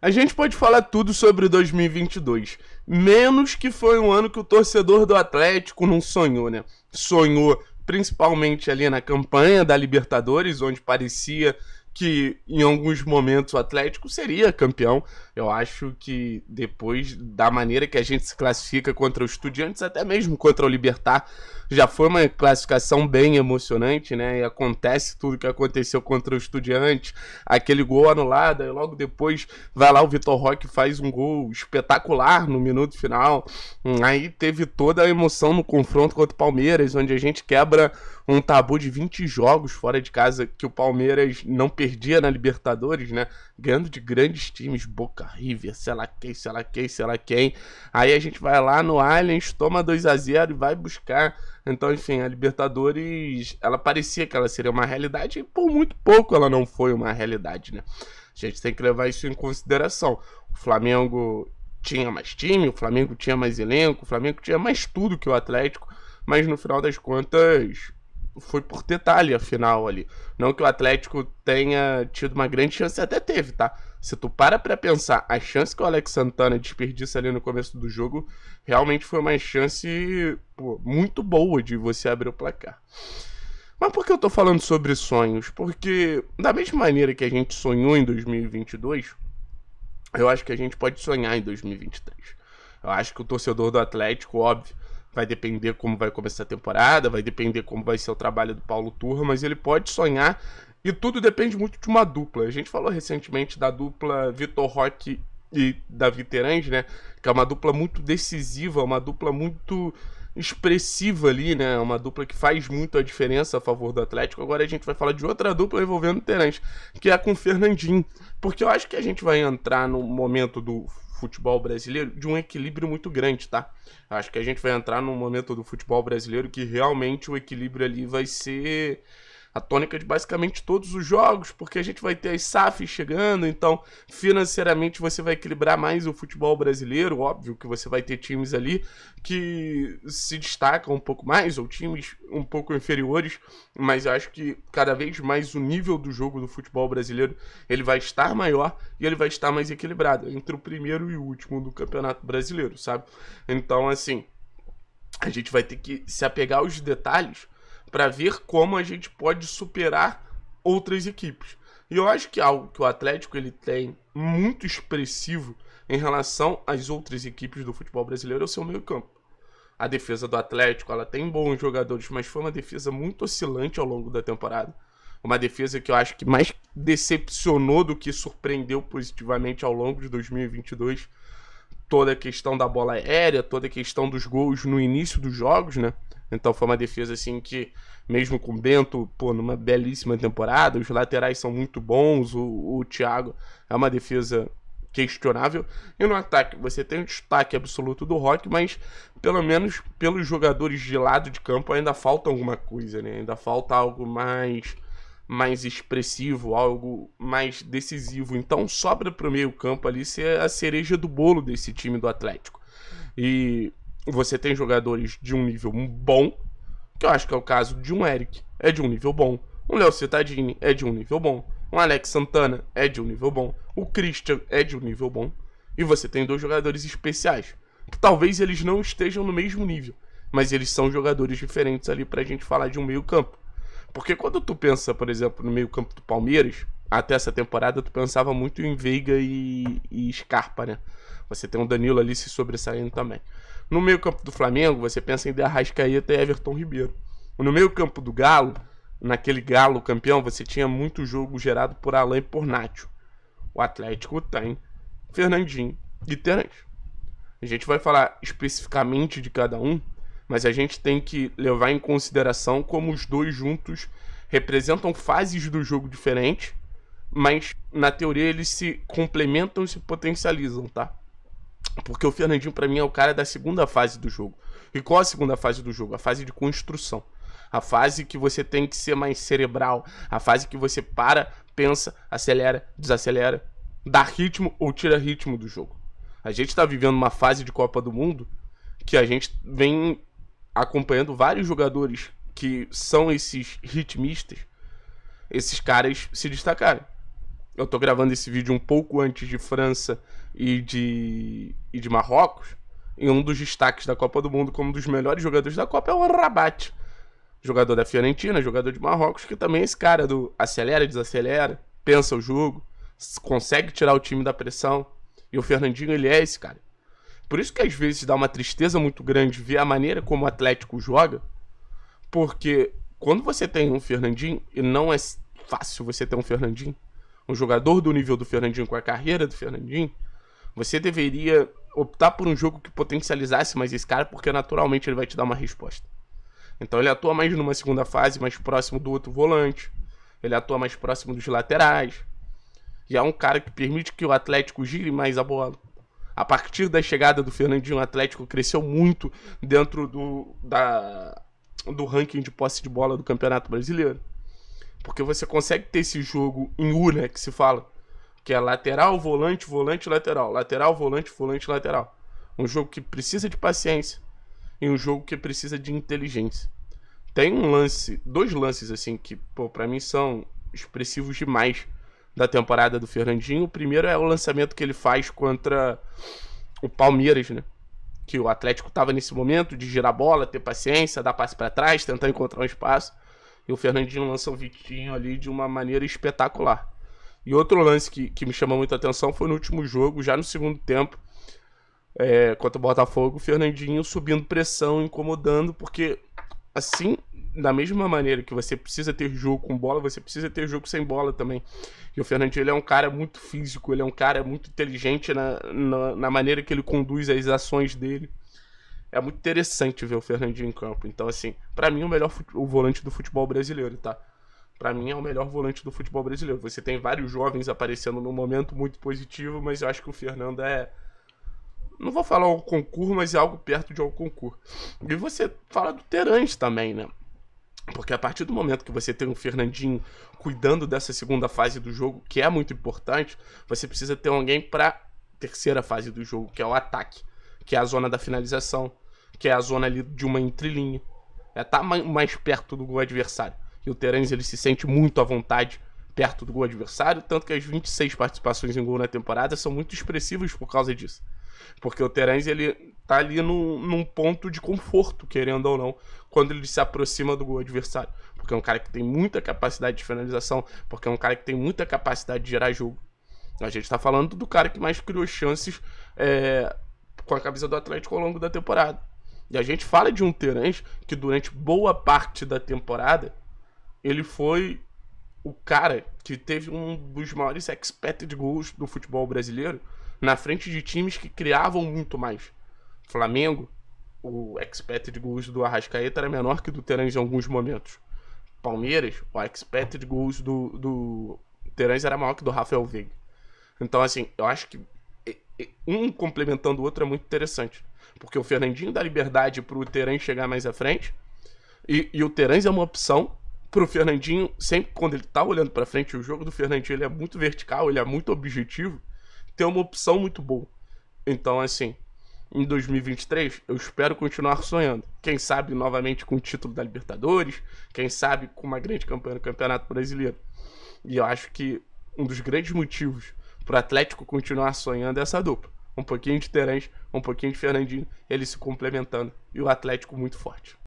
A gente pode falar tudo sobre 2022, menos que foi um ano que o torcedor do Atlético não sonhou, né? Sonhou principalmente ali na campanha da Libertadores, onde parecia que em alguns momentos o Atlético seria campeão. Eu acho que depois da maneira que a gente se classifica contra os Estudiantes, até mesmo contra o Libertar, já foi uma classificação bem emocionante, né? E acontece tudo que aconteceu contra o Estudiantes, aquele gol anulado, e logo depois vai lá o Vitor Roque faz um gol espetacular no minuto final. Hum, aí teve toda a emoção no confronto contra o Palmeiras, onde a gente quebra um tabu de 20 jogos fora de casa que o Palmeiras não perdia na Libertadores, né? Ganhando de grandes times, Boca River, sei lá quem, sei lá quem, sei lá quem. Aí a gente vai lá no Allianz, toma 2 a 0 e vai buscar. Então, enfim, a Libertadores, ela parecia que ela seria uma realidade e por muito pouco ela não foi uma realidade, né? A gente tem que levar isso em consideração. O Flamengo tinha mais time, o Flamengo tinha mais elenco, o Flamengo tinha mais tudo que o Atlético, mas no final das contas foi por detalhe a final ali. Não que o Atlético tenha tido uma grande chance, até teve, tá? Se tu para pra pensar, a chance que o Alex Santana desperdiça ali no começo do jogo realmente foi uma chance pô, muito boa de você abrir o placar. Mas por que eu tô falando sobre sonhos? Porque, da mesma maneira que a gente sonhou em 2022, eu acho que a gente pode sonhar em 2023. Eu acho que o torcedor do Atlético, óbvio Vai depender como vai começar a temporada, vai depender como vai ser o trabalho do Paulo Turra, mas ele pode sonhar e tudo depende muito de uma dupla. A gente falou recentemente da dupla Vitor Roque e Davi Terange, né? Que é uma dupla muito decisiva, uma dupla muito expressiva ali, né? Uma dupla que faz muito a diferença a favor do Atlético. Agora a gente vai falar de outra dupla envolvendo o Terence, que é com o Fernandinho. Porque eu acho que a gente vai entrar no momento do futebol brasileiro de um equilíbrio muito grande, tá? Acho que a gente vai entrar num momento do futebol brasileiro que realmente o equilíbrio ali vai ser a tônica de basicamente todos os jogos, porque a gente vai ter as SAFs chegando, então financeiramente você vai equilibrar mais o futebol brasileiro, óbvio que você vai ter times ali que se destacam um pouco mais, ou times um pouco inferiores, mas eu acho que cada vez mais o nível do jogo do futebol brasileiro, ele vai estar maior e ele vai estar mais equilibrado, entre o primeiro e o último do Campeonato Brasileiro, sabe? Então, assim, a gente vai ter que se apegar aos detalhes, para ver como a gente pode superar outras equipes. E eu acho que algo que o Atlético ele tem muito expressivo em relação às outras equipes do futebol brasileiro é o seu meio-campo. A defesa do Atlético, ela tem bons jogadores, mas foi uma defesa muito oscilante ao longo da temporada. Uma defesa que eu acho que mais decepcionou do que surpreendeu positivamente ao longo de 2022. Toda a questão da bola aérea, toda a questão dos gols no início dos jogos, né? Então foi uma defesa assim que, mesmo com o Bento, pô, numa belíssima temporada, os laterais são muito bons, o, o Thiago é uma defesa questionável. E no ataque, você tem o um destaque absoluto do Rock, mas pelo menos pelos jogadores de lado de campo ainda falta alguma coisa, né? Ainda falta algo mais mais expressivo, algo mais decisivo. Então sobra para o meio campo ali ser a cereja do bolo desse time do Atlético. E você tem jogadores de um nível bom, que eu acho que é o caso de um Eric, é de um nível bom. Um Léo Cittadini é de um nível bom. Um Alex Santana é de um nível bom. O Christian é de um nível bom. E você tem dois jogadores especiais, que talvez eles não estejam no mesmo nível, mas eles são jogadores diferentes ali pra gente falar de um meio-campo. Porque quando tu pensa, por exemplo, no meio-campo do Palmeiras, até essa temporada tu pensava muito em Veiga e, e Scarpa, né? Você tem o um Danilo ali se sobressaindo também. No meio-campo do Flamengo, você pensa em De Arrascaeta e Everton Ribeiro. No meio-campo do Galo, naquele Galo campeão, você tinha muito jogo gerado por Alain e por Nacho. O Atlético tem Fernandinho e Terence. A gente vai falar especificamente de cada um, mas a gente tem que levar em consideração como os dois juntos representam fases do jogo diferentes, mas na teoria eles se complementam e se potencializam, tá? Porque o Fernandinho, para mim, é o cara da segunda fase do jogo. E qual a segunda fase do jogo? A fase de construção. A fase que você tem que ser mais cerebral. A fase que você para, pensa, acelera, desacelera, dá ritmo ou tira ritmo do jogo. A gente está vivendo uma fase de Copa do Mundo que a gente vem acompanhando vários jogadores que são esses ritmistas, esses caras se destacarem eu tô gravando esse vídeo um pouco antes de França e de, e de Marrocos, e um dos destaques da Copa do Mundo como um dos melhores jogadores da Copa é o Rabat, jogador da Fiorentina, jogador de Marrocos, que também é esse cara do acelera, desacelera, pensa o jogo, consegue tirar o time da pressão. E o Fernandinho, ele é esse cara. Por isso que às vezes dá uma tristeza muito grande ver a maneira como o Atlético joga, porque quando você tem um Fernandinho, e não é fácil você ter um Fernandinho, um jogador do nível do Fernandinho com a carreira do Fernandinho, você deveria optar por um jogo que potencializasse mais esse cara, porque naturalmente ele vai te dar uma resposta. Então ele atua mais numa segunda fase, mais próximo do outro volante, ele atua mais próximo dos laterais. E é um cara que permite que o Atlético gire mais a bola. A partir da chegada do Fernandinho, o Atlético cresceu muito dentro do, da, do ranking de posse de bola do Campeonato Brasileiro. Porque você consegue ter esse jogo em U, né? Que se fala. Que é lateral, volante, volante, lateral. Lateral, volante, volante, lateral. Um jogo que precisa de paciência e um jogo que precisa de inteligência. Tem um lance, dois lances assim que, pô, pra mim são expressivos demais da temporada do Fernandinho. O primeiro é o lançamento que ele faz contra o Palmeiras, né? Que o Atlético tava nesse momento de girar a bola, ter paciência, dar passe para trás, tentar encontrar um espaço. E o Fernandinho lança o Vitinho ali de uma maneira espetacular. E outro lance que, que me chamou muita atenção foi no último jogo, já no segundo tempo, é, contra o Botafogo, o Fernandinho subindo pressão, incomodando, porque assim, da mesma maneira que você precisa ter jogo com bola, você precisa ter jogo sem bola também. E o Fernandinho ele é um cara muito físico, ele é um cara muito inteligente na, na, na maneira que ele conduz as ações dele é muito interessante ver o Fernandinho em campo. Então, assim, para mim, o melhor o volante do futebol brasileiro, tá? Para mim, é o melhor volante do futebol brasileiro. Você tem vários jovens aparecendo num momento muito positivo, mas eu acho que o Fernando é. Não vou falar o concurso, mas é algo perto de um concurso. E você fala do Terence também, né? Porque a partir do momento que você tem o um Fernandinho cuidando dessa segunda fase do jogo, que é muito importante, você precisa ter alguém para terceira fase do jogo, que é o ataque que é a zona da finalização, que é a zona ali de uma entrelinha. É, tá mais perto do gol adversário. E o Terence ele se sente muito à vontade perto do gol adversário, tanto que as 26 participações em gol na temporada são muito expressivas por causa disso. Porque o Terence ele tá ali no, num ponto de conforto, querendo ou não, quando ele se aproxima do gol adversário. Porque é um cara que tem muita capacidade de finalização, porque é um cara que tem muita capacidade de gerar jogo. A gente está falando do cara que mais criou chances é, com a camisa do Atlético ao longo da temporada. E a gente fala de um Terãs que durante boa parte da temporada ele foi o cara que teve um dos maiores expected goals do futebol brasileiro na frente de times que criavam muito mais. Flamengo, o expected goals do Arrascaeta era menor que do Terãs em alguns momentos. Palmeiras, o expected goals do, do Terãs era maior que do Rafael Veiga. Então, assim, eu acho que um complementando o outro é muito interessante. Porque o Fernandinho dá liberdade pro Terãs chegar mais à frente. E, e o Terãs é uma opção pro Fernandinho, sempre quando ele tá olhando para frente, o jogo do Fernandinho ele é muito vertical, ele é muito objetivo. Tem uma opção muito boa. Então, assim, em 2023, eu espero continuar sonhando. Quem sabe novamente com o título da Libertadores, quem sabe com uma grande campanha no Campeonato Brasileiro. E eu acho que um dos grandes motivos pro Atlético continuar sonhando é essa dupla. Um pouquinho de Terence, um pouquinho de Fernandinho, eles se complementando e o Atlético muito forte.